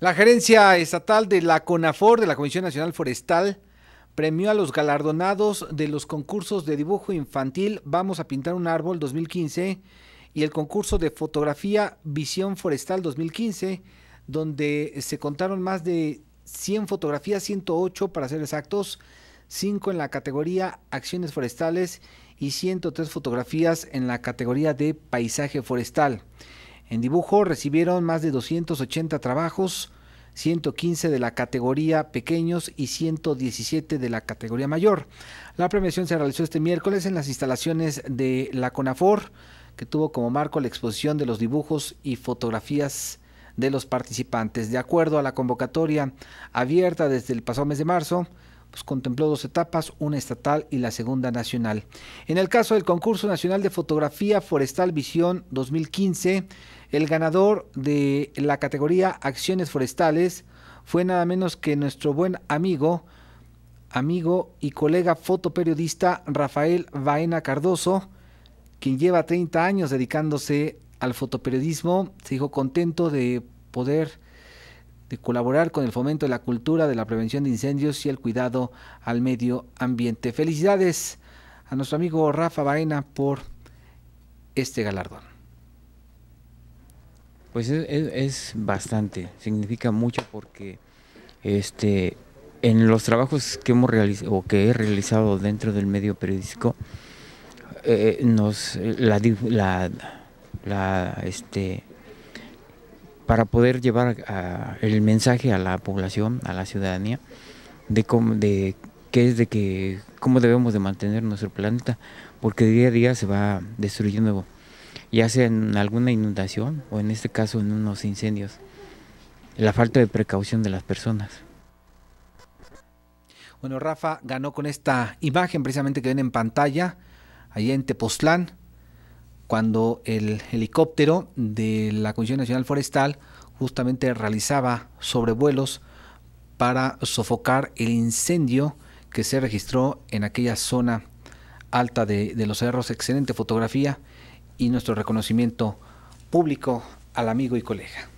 La gerencia estatal de la CONAFOR, de la Comisión Nacional Forestal, premió a los galardonados de los concursos de dibujo infantil Vamos a pintar un árbol 2015 y el concurso de fotografía Visión Forestal 2015, donde se contaron más de 100 fotografías, 108 para ser exactos, 5 en la categoría Acciones Forestales y 103 fotografías en la categoría de Paisaje Forestal. En dibujo recibieron más de 280 trabajos, 115 de la categoría pequeños y 117 de la categoría mayor. La premiación se realizó este miércoles en las instalaciones de la CONAFOR, que tuvo como marco la exposición de los dibujos y fotografías de los participantes. De acuerdo a la convocatoria abierta desde el pasado mes de marzo, pues, contempló dos etapas, una estatal y la segunda nacional. En el caso del concurso nacional de fotografía forestal Visión 2015, el ganador de la categoría Acciones Forestales fue nada menos que nuestro buen amigo, amigo y colega fotoperiodista Rafael Baena Cardoso, quien lleva 30 años dedicándose al fotoperiodismo, se dijo contento de poder colaborar con el fomento de la cultura, de la prevención de incendios y el cuidado al medio ambiente. Felicidades a nuestro amigo Rafa Baena por este galardón. Pues es, bastante, significa mucho porque este, en los trabajos que hemos realizado o que he realizado dentro del medio periodístico, eh, eh, nos eh, la, la, la, este, para poder llevar el mensaje a la población, a la ciudadanía, de cómo, de qué es de que cómo debemos de mantener nuestro planeta, porque día a día se va destruyendo, ya sea en alguna inundación o en este caso en unos incendios, la falta de precaución de las personas. Bueno, Rafa ganó con esta imagen precisamente que ven en pantalla, ahí en Tepoztlán cuando el helicóptero de la Comisión Nacional Forestal justamente realizaba sobrevuelos para sofocar el incendio que se registró en aquella zona alta de, los cerros. Excelente fotografía y nuestro reconocimiento público al amigo y colega.